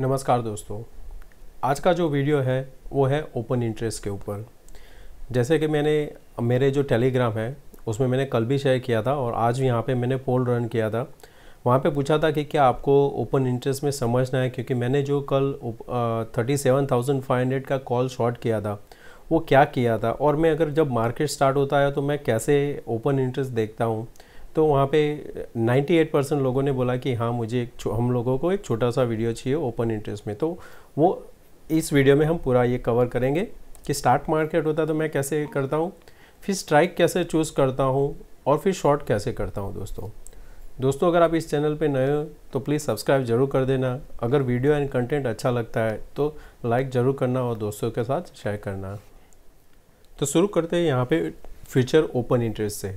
नमस्कार दोस्तों आज का जो वीडियो है वो है ओपन इंटरेस्ट के ऊपर जैसे कि मैंने मेरे जो टेलीग्राम है उसमें मैंने कल भी शेयर किया था और आज भी यहाँ पे मैंने पोल रन किया था वहाँ पे पूछा था कि क्या आपको ओपन इंटरेस्ट में समझना है क्योंकि मैंने जो कल thirty seven thousand five hundred का कॉल शॉर्ट किया था वो क्या किया था और मैं अगर जब मार्केट स्टार्ट होता है तो मैं कैसे ओपन इंटरेस्ट देखता हूँ तो वहाँ पे 98 परसेंट लोगों ने बोला कि हाँ मुझे एक हम लोगों को एक छोटा सा वीडियो चाहिए ओपन इंटरेस्ट में तो वो इस वीडियो में हम पूरा ये कवर करेंगे कि स्टार्ट मार्केट होता है तो मैं कैसे करता हूँ फिर स्ट्राइक कैसे चूज़ करता हूँ और फिर शॉर्ट कैसे करता हूँ दोस्तों दोस्तों अगर आप इस चैनल पे नए हो तो प्लीज़ सब्सक्राइब जरूर कर देना अगर वीडियो एंड कंटेंट अच्छा लगता है तो लाइक ज़रूर करना और दोस्तों के साथ शेयर करना तो शुरू करते हैं यहाँ पे फ्यूचर ओपन इंटरेस्ट से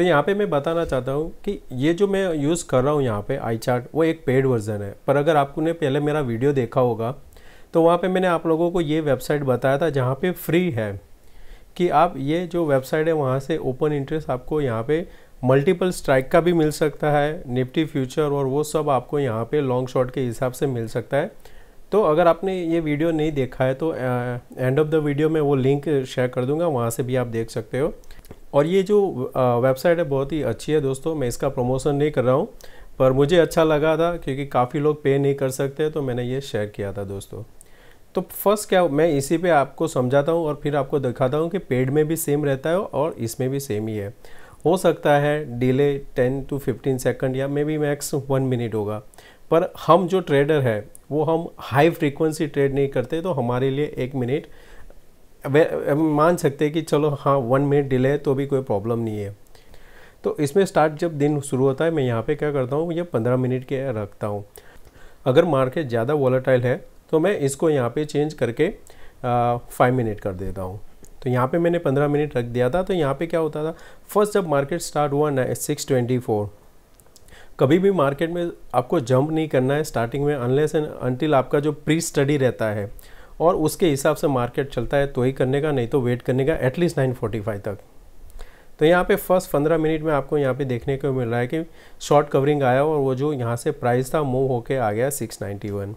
तो यहाँ पे मैं बताना चाहता हूँ कि ये जो मैं यूज़ कर रहा हूँ यहाँ पे आई चार्ट वो एक पेड वर्जन है पर अगर आपने पहले मेरा वीडियो देखा होगा तो वहाँ पे मैंने आप लोगों को ये वेबसाइट बताया था जहाँ पे फ्री है कि आप ये जो वेबसाइट है वहाँ से ओपन इंटरेस्ट आपको यहाँ पर मल्टीपल स्ट्राइक का भी मिल सकता है निफ्टी फ्यूचर और वो सब आपको यहाँ पर लॉन्ग शॉट के हिसाब से मिल सकता है तो अगर आपने ये वीडियो नहीं देखा है तो एंड ऑफ द वीडियो में वो लिंक शेयर कर दूंगा वहाँ से भी आप देख सकते हो और ये जो वेबसाइट है बहुत ही अच्छी है दोस्तों मैं इसका प्रमोशन नहीं कर रहा हूँ पर मुझे अच्छा लगा था क्योंकि काफ़ी लोग पे नहीं कर सकते तो मैंने ये शेयर किया था दोस्तों तो फर्स्ट क्या मैं इसी पे आपको समझाता हूँ और फिर आपको दिखाता हूँ कि पेड में भी सेम रहता है और इसमें भी सेम ही है हो सकता है डिले 10 टू 15 सेकंड या maybe max one minute होगा पर हम जो ट्रेडर है वो हम हाई फ्रिक्वेंसी ट्रेड नहीं करते तो हमारे लिए एक मिनट मान सकते हैं कि चलो हाँ वन मिनट डिले है तो भी कोई प्रॉब्लम नहीं है तो इसमें स्टार्ट जब दिन शुरू होता है मैं यहाँ पे क्या करता हूँ ये पंद्रह मिनट के रखता हूँ अगर मार्केट ज़्यादा वॉलेटाइल है तो मैं इसको यहाँ पे चेंज करके फाइव मिनट कर देता हूँ तो यहाँ पे मैंने पंद्रह मिनट रख दिया था तो यहाँ पे क्या होता था फर्स्ट जब मार्केट स्टार्ट हुआ ना सिक्स ट्वेंटी फोर कभी भी मार्केट में आपको जंप नहीं करना है स्टार्टिंग में अनलेस एंड अनटिल आपका जो प्री स्टडी रहता है और उसके हिसाब से मार्केट चलता है तो ही करने का नहीं तो वेट करने का एटलीस्ट नाइन फोर्टी फाइव तक तो यहाँ पे फर्स्ट पंद्रह मिनट में आपको यहाँ पे देखने को मिल रहा है कि शॉर्ट कवरिंग आया और वो जो यहाँ से प्राइस था मूव होके आ गया six ninety one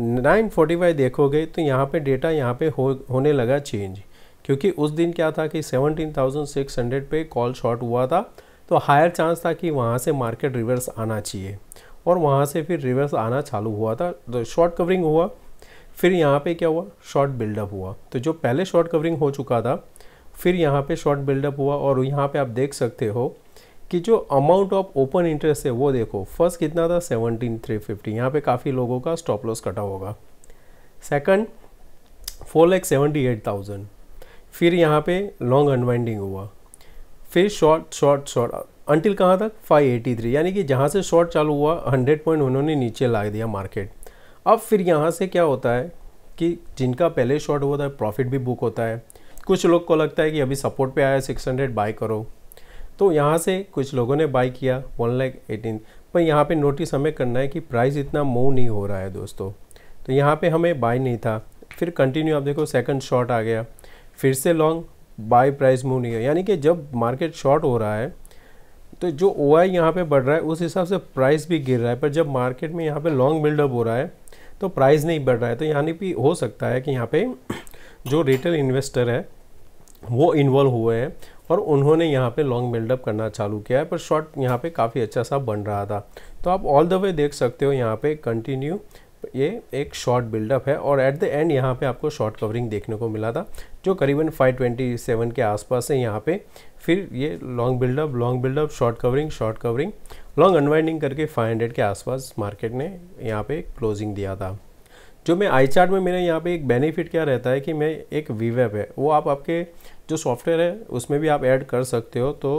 nine forty five देखोगे तो यहाँ पर डेटा यहाँ पर हो होने लगा चेंज क्योंकि उस दिन क्या था कि सेवनटीन थाउजेंड सिक्स हंड्रेड पे कॉल शॉर्ट हुआ था तो हायर चांस था कि वहाँ से मार्केट रिवर्स आना चाहिए और वहाँ से फिर रिवर्स आना चालू हुआ था तो शॉर्ट कवरिंग हुआ फिर यहाँ पे क्या हुआ शॉर्ट बिल्डअप हुआ तो जो पहले शॉर्ट कवरिंग हो चुका था फिर यहाँ पे शॉर्ट बिल्डअप हुआ और यहाँ पे आप देख सकते हो कि जो अमाउंट ऑफ ओपन इंटरेस्ट है वो देखो फर्स्ट कितना था सेवनटीन थ्री फिफ्टी यहाँ पर काफ़ी लोगों का स्टॉप लॉस कटा होगा second four lakh seventy eight thousand फिर यहाँ पे लॉन्ग अनवाइंडिंग हुआ फिर शॉर्ट शॉर्ट शॉर्ट अंटिल कहाँ तक 583 यानी कि जहाँ से शॉर्ट चालू हुआ 100 पॉइंट उन्होंने नीचे ला दिया मार्केट अब फिर यहाँ से क्या होता है कि जिनका पहले शॉर्ट हुआ था प्रॉफिट भी बुक होता है कुछ लोग को लगता है कि अभी सपोर्ट पे आया सिक्स हंड्रेड बाई करो तो यहाँ से कुछ लोगों ने बाई किया वन लैक एटीन पर यहाँ पे नोटिस हमें करना है कि प्राइस इतना मूव नहीं हो रहा है दोस्तों तो यहाँ पे हमें बाई नहीं था फिर कंटिन्यू आप देखो सेकंड शॉर्ट आ गया फिर से लॉन्ग बाई प्राइस मूव नहीं है यानी कि जब मार्केट शॉर्ट हो रहा है तो जो ओ आई यहाँ पर बढ़ रहा है उस हिसाब से प्राइस भी गिर रहा है पर जब मार्केट में यहाँ पर लॉन्ग बिल्डअप हो रहा है तो प्राइस नहीं बढ़ रहा है तो यानी भी हो सकता है कि यहाँ पे जो रिटेल इन्वेस्टर है वो इन्वॉल्व हुए हैं और उन्होंने यहाँ पे लॉन्ग बिल्डअप करना चालू किया है पर शॉर्ट यहाँ पे काफ़ी अच्छा सा बन रहा था तो आप ऑल द वे देख सकते हो यहाँ पे कंटिन्यू ये एक शॉर्ट बिल्डअप है और एट द एंड यहाँ पे आपको शॉर्ट कवरिंग देखने को मिला था जो करीबन 527 के आसपास है यहाँ पे फिर ये long buildup long buildup short covering short covering long unwinding करके 500 के आसपास मार्केट ने यहाँ पे क्लोजिंग दिया था जो मैं आई चार्ट में मेरे यहाँ पे एक बेनिफिट क्या रहता है कि मैं एक वीवेप है वो आप आपके जो सॉफ्टवेयर है उसमें भी आप ऐड कर सकते हो तो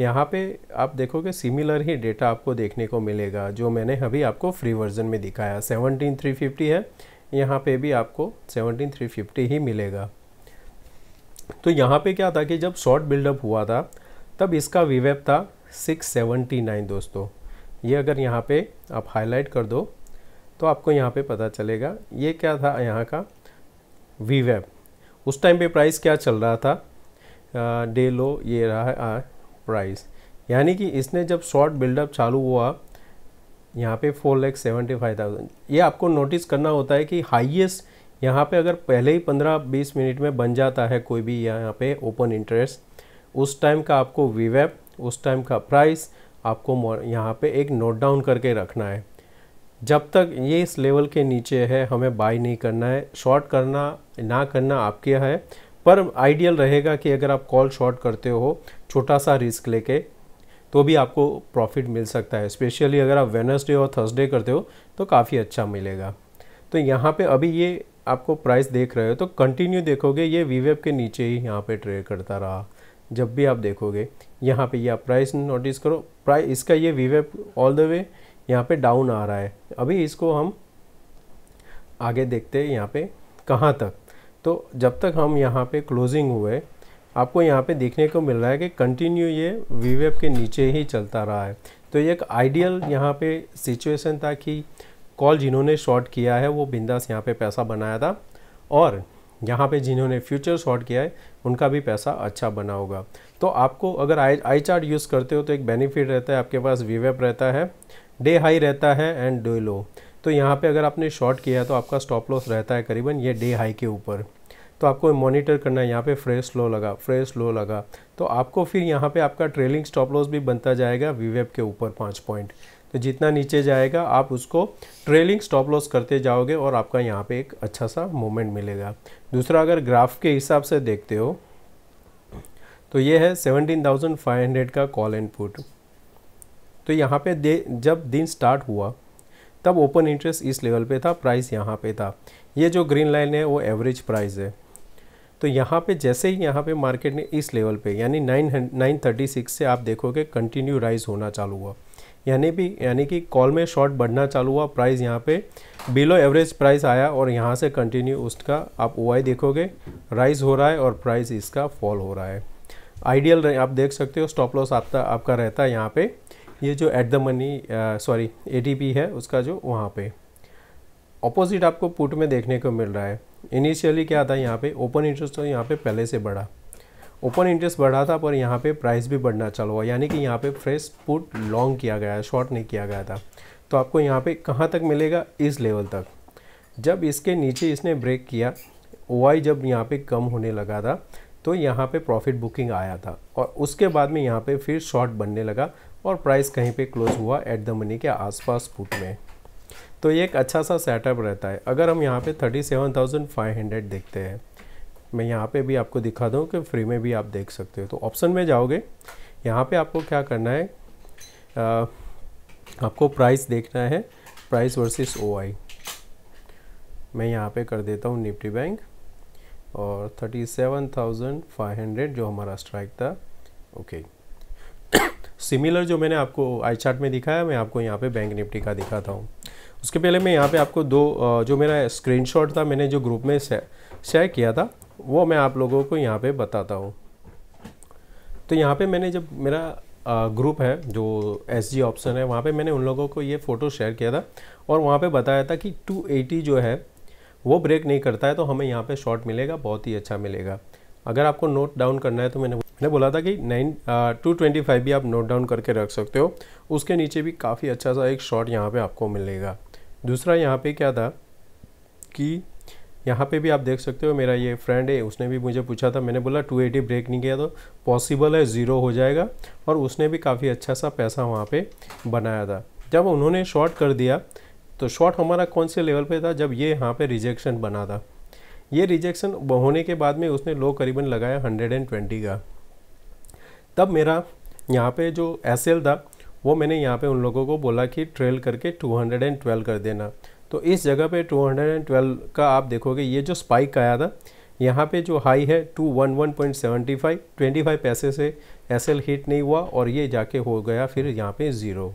यहाँ पे आप देखोगे सिमिलर ही डेटा आपको देखने को मिलेगा जो मैंने अभी आपको फ्री वर्जन में दिखाया सेवनटीन थ्री फिफ्टी है यहाँ पे भी आपको सेवनटीन थ्री फिफ्टी ही मिलेगा तो यहाँ पे क्या था कि जब शॉर्ट बिल्डअप हुआ था तब इसका वीवेप था 679 दोस्तों ये अगर यहाँ पे आप हाईलाइट कर दो तो आपको यहाँ पे पता चलेगा ये क्या था यहाँ का वी वेब उस टाइम पे प्राइस क्या चल रहा था डे लो ये रहा है प्राइस यानी कि इसने जब शॉर्ट बिल्डअप चालू हुआ यहाँ पे four lakh seventy five thousand ये आपको नोटिस करना होता है कि हाईएस्ट यहाँ पे अगर पहले ही पंद्रह बीस मिनट में बन जाता है कोई भी यहाँ पे ओपन इंटरेस्ट उस टाइम का आपको वेब उस टाइम का प्राइस आपको यहाँ पे एक नोट डाउन करके रखना है जब तक ये इस लेवल के नीचे है हमें बाय नहीं करना है शॉर्ट करना ना करना आपके है पर आइडियल रहेगा कि अगर आप कॉल शॉर्ट करते हो छोटा सा रिस्क लेके तो भी आपको प्रॉफिट मिल सकता है स्पेशली अगर आप वेनसडे और थर्सडे करते हो तो काफ़ी अच्छा मिलेगा तो यहाँ पे अभी ये आपको प्राइस देख रहे हो तो कंटिन्यू देखोगे ये वीवेब के नीचे ही यहाँ पे ट्रेड करता रहा जब भी आप देखोगे यहाँ पे ये यह आप प्राइस नोटिस करो प्राइस इसका ये वीवेप ऑल द वे यहाँ पे डाउन आ रहा है अभी इसको हम आगे देखते हैं यहाँ पे कहाँ तक तो जब तक हम यहाँ पे क्लोजिंग हुए आपको यहाँ पे देखने को मिल रहा है कि कंटिन्यू ये वीवेप के नीचे ही चलता रहा है तो ये एक आइडियल यहाँ पे सिचुएशन था कि कॉल जिन्होंने शॉर्ट किया है वो बिंदास यहाँ पे पैसा बनाया था और यहाँ पे जिन्होंने फ्यूचर शॉर्ट किया है उनका भी पैसा अच्छा बना होगा तो आपको अगर आई आई चार्ट यूज़ करते हो तो एक बेनिफिट रहता है आपके पास वीवेप रहता है डे हाई रहता है एंड डे लो तो यहाँ पे अगर आपने शॉर्ट किया तो आपका स्टॉप लॉस रहता है करीबन ये डे हाई के ऊपर तो आपको मॉनिटर करना है यहाँ पे फ्रेश लो लगा फ्रेश लो लगा तो आपको फिर यहाँ पे आपका ट्रेलिंग स्टॉप लॉस भी बनता जाएगा वीवेप के ऊपर पाँच पॉइंट तो जितना नीचे जाएगा आप उसको ट्रेलिंग स्टॉप लॉस करते जाओगे और आपका यहाँ पर एक अच्छा सा मोमेंट मिलेगा दूसरा अगर ग्राफ के हिसाब से देखते हो तो ये है 17,500 का कॉल एंड पुट तो यहाँ पे दे जब दिन स्टार्ट हुआ तब ओपन इंटरेस्ट इस लेवल पे था प्राइस यहाँ पे था ये जो ग्रीन लाइन है वो एवरेज प्राइस है तो यहाँ पे जैसे ही यहाँ पे मार्केट ने इस लेवल पे यानी नाइन नाइन थर्टी सिक्स से आप देखोगे कंटिन्यू राइज होना चालू हुआ यानी भी यानी कि कॉल में शॉर्ट बढ़ना चालू हुआ प्राइस यहाँ पे बिलो एवरेज प्राइस आया और यहाँ से कंटिन्यू उसका आप ओ देखोगे राइज हो रहा है और प्राइस इसका फॉल हो रहा है आइडियल आप देख सकते हो स्टॉप लॉस आपका आपका रहता है यहाँ पे ये जो एट द मनी सॉरी ए है उसका जो वहाँ पे ऑपोजिट आपको पुट में देखने को मिल रहा है इनिशियली क्या था यहाँ पे ओपन इंटरेस्ट तो यहाँ पे पहले से बढ़ा ओपन इंटरेस्ट बढ़ा था पर यहाँ पे प्राइस भी बढ़ना चालू हुआ यानी कि यहाँ पे फ्रेश पुट लॉन्ग किया गया है शॉर्ट नहीं किया गया था तो आपको यहाँ पे कहाँ तक मिलेगा इस लेवल तक जब इसके नीचे इसने ब्रेक किया ओ जब यहाँ पे कम होने लगा था तो यहाँ पे प्रॉफिट बुकिंग आया था और उसके बाद में यहाँ पे फिर शॉर्ट बनने लगा और प्राइस कहीं पे क्लोज हुआ एट द मनी के आसपास पुट में तो ये एक अच्छा सा सेटअप रहता है अगर हम यहाँ पे 37,500 देखते हैं मैं यहाँ पे भी आपको दिखा दूँ कि फ्री में भी आप देख सकते हो तो ऑप्शन में जाओगे यहाँ पर आपको क्या करना है आ, आपको प्राइस देखना है प्राइस वर्सेस ओ मैं यहाँ पे कर देता हूँ निफ्टी बैंक और 37,500 जो हमारा स्ट्राइक था ओके सिमिलर जो मैंने आपको आई चार्ट में दिखाया मैं आपको यहाँ पे बैंक निफ्टी का दिखाता हूँ उसके पहले मैं यहाँ पे आपको दो जो मेरा स्क्रीनशॉट था मैंने जो ग्रुप में शेयर किया था वो मैं आप लोगों को यहाँ पे बताता हूँ तो यहाँ पे मैंने जब मेरा ग्रुप है जो एस जी ऑप्शन है वहाँ पे मैंने उन लोगों को ये फ़ोटो शेयर किया था और वहाँ पे बताया था कि 280 जो है वो ब्रेक नहीं करता है तो हमें यहाँ पे शॉर्ट मिलेगा बहुत ही अच्छा मिलेगा अगर आपको नोट डाउन करना है तो मैंने मैंने बोला था कि नाइन टू ट्वेंटी फाइव भी आप नोट डाउन करके रख सकते हो उसके नीचे भी काफ़ी अच्छा सा एक शॉर्ट यहाँ पे आपको मिलेगा दूसरा यहाँ पे क्या था कि यहाँ पे भी आप देख सकते हो मेरा ये फ्रेंड है उसने भी मुझे पूछा था मैंने बोला 280 ब्रेक नहीं किया तो पॉसिबल है ज़ीरो हो जाएगा और उसने भी काफ़ी अच्छा सा पैसा वहाँ पे बनाया था जब उन्होंने शॉर्ट कर दिया तो शॉट हमारा कौन से लेवल पे था जब ये यहाँ पे रिजेक्शन बना था ये रिजेक्शन होने के बाद में उसने लो करीबन लगाया 120 का तब मेरा यहाँ पे जो एस था वो मैंने यहाँ पे उन लोगों को बोला कि ट्रेल करके 212 कर देना तो इस जगह पे 212 का आप देखोगे ये जो स्पाइक आया था यहाँ पे जो हाई है 211.75 25 पैसे से एस हिट नहीं हुआ और ये जाके हो गया फिर यहाँ पे ज़ीरो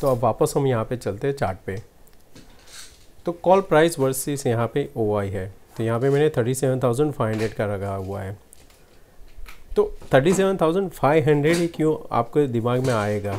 तो अब वापस हम यहाँ पे चलते हैं चार्ट पे तो कॉल प्राइस वर्सेस यहाँ पे ओ है तो यहाँ पे मैंने thirty seven thousand five hundred का रखा हुआ है तो thirty seven thousand five hundred ही क्यों आपके दिमाग में आएगा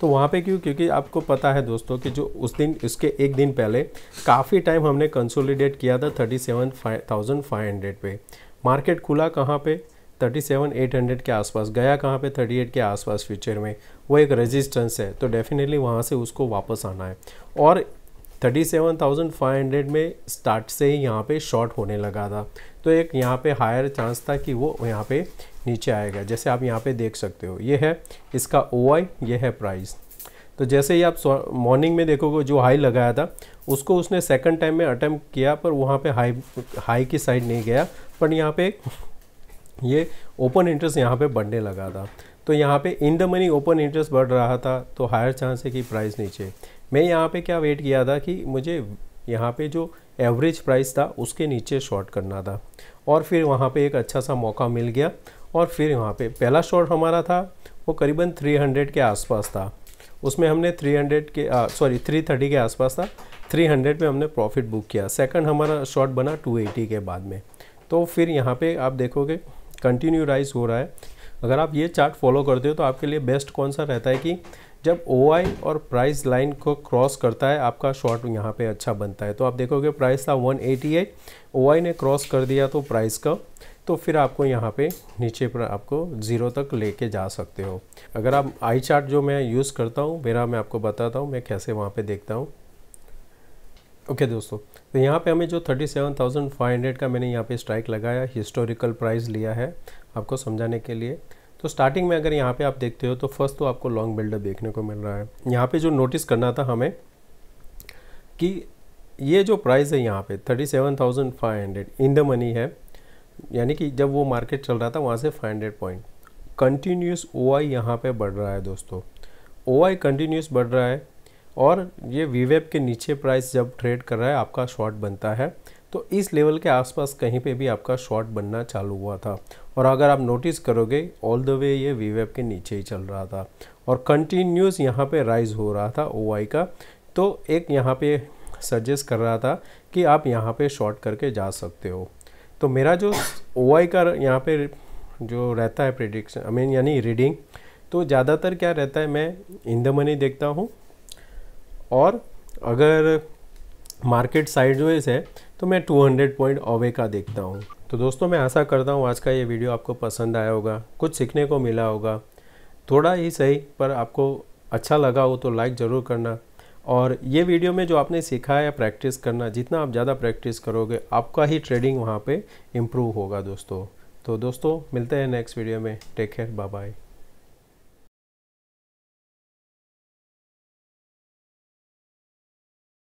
तो वहाँ पे क्यों क्योंकि आपको पता है दोस्तों कि जो उस दिन उसके एक दिन पहले काफ़ी टाइम हमने कंसोलिडेट किया था thirty seven five thousand five hundred पे मार्केट खुला कहाँ पे थर्टी सेवन एट हंड्रेड के आसपास गया कहाँ पे थर्टी एट के आसपास फ्यूचर में वो एक रेजिस्टेंस है तो डेफिनेटली वहाँ से उसको वापस आना है और thirty seven thousand five hundred में स्टार्ट से ही यहाँ पे शॉर्ट होने लगा था तो एक यहाँ पे हायर चांस था कि वो यहाँ पे नीचे आएगा जैसे आप यहाँ पे देख सकते हो ये है इसका ओ ये है प्राइस तो जैसे ही आप मॉर्निंग में देखोगे जो हाई लगाया था उसको उसने सेकंड टाइम में अटैम्प्ट किया पर वहाँ पे हाई हाई की साइड नहीं गया पर यहाँ पे ये ओपन इंटरेस्ट यहाँ पे बढ़ने लगा था तो यहाँ पे in the money open interest बढ़ रहा था तो हायर चांस है कि प्राइस नीचे मैं यहाँ पे क्या वेट किया था कि मुझे यहाँ पे जो एवरेज प्राइस था उसके नीचे शॉर्ट करना था और फिर वहाँ पे एक अच्छा सा मौका मिल गया और फिर वहाँ पे पहला शॉर्ट हमारा था वो करीबन 300 के आसपास था उसमें हमने 300 के सॉरी 330 के आसपास था 300 में हमने प्रॉफिट बुक किया सेकंड हमारा शॉर्ट बना 280 के बाद में तो फिर यहाँ पे आप देखोगे कंटिन्यू राइज हो रहा है अगर आप ये चार्ट फॉलो करते हो तो आपके लिए बेस्ट कौन सा रहता है कि जब ओ और प्राइस लाइन को क्रॉस करता है आपका शॉर्ट यहाँ पे अच्छा बनता है तो आप देखोगे प्राइस था 188 एटी ने क्रॉस कर दिया तो प्राइस का तो फिर आपको यहाँ पे नीचे पर आपको ज़ीरो तक लेके जा सकते हो अगर आप आई चार्ट जो मैं यूज़ करता हूँ मेरा मैं आपको बताता हूँ मैं कैसे वहाँ पर देखता हूँ ओके okay, दोस्तों तो यहाँ पे हमें जो 37,500 का मैंने यहाँ पे स्ट्राइक लगाया हिस्टोरिकल प्राइस लिया है आपको समझाने के लिए तो स्टार्टिंग में अगर यहाँ पे आप देखते हो तो फर्स्ट तो आपको लॉन्ग बिल्डर देखने को मिल रहा है यहाँ पे जो नोटिस करना था हमें कि ये जो प्राइस है यहाँ पे 37,500 इन द मनी है यानी कि जब वो मार्केट चल रहा था वहाँ से 500 पॉइंट कंटिन्यूस ओ आई यहाँ पर बढ़ रहा है दोस्तों ओ आई बढ़ रहा है और ये वीवेब के नीचे प्राइस जब ट्रेड कर रहा है आपका शॉर्ट बनता है तो इस लेवल के आसपास कहीं पे भी आपका शॉर्ट बनना चालू हुआ था और अगर आप नोटिस करोगे ऑल द वे ये वीवेब के नीचे ही चल रहा था और कंटिन्यूस यहाँ पे राइज हो रहा था ओ का तो एक यहाँ पे सजेस्ट कर रहा था कि आप यहाँ पे शॉर्ट करके जा सकते हो तो मेरा जो ओ का यहाँ पे जो रहता है प्रिडिक्शन आई मीन यानी रीडिंग तो ज़्यादातर क्या रहता है मैं इन द मनी देखता हूँ और अगर मार्केट साइड वेज है तो मैं 200 पॉइंट ओवे का देखता हूँ तो दोस्तों मैं आशा करता हूँ आज का ये वीडियो आपको पसंद आया होगा कुछ सीखने को मिला होगा थोड़ा ही सही पर आपको अच्छा लगा हो तो लाइक ज़रूर करना और ये वीडियो में जो आपने सीखा है प्रैक्टिस करना जितना आप ज़्यादा प्रैक्टिस करोगे आपका ही ट्रेडिंग वहाँ पे इम्प्रूव होगा दोस्तों तो दोस्तों मिलते हैं नेक्स्ट वीडियो में टेक केयर बाय बाय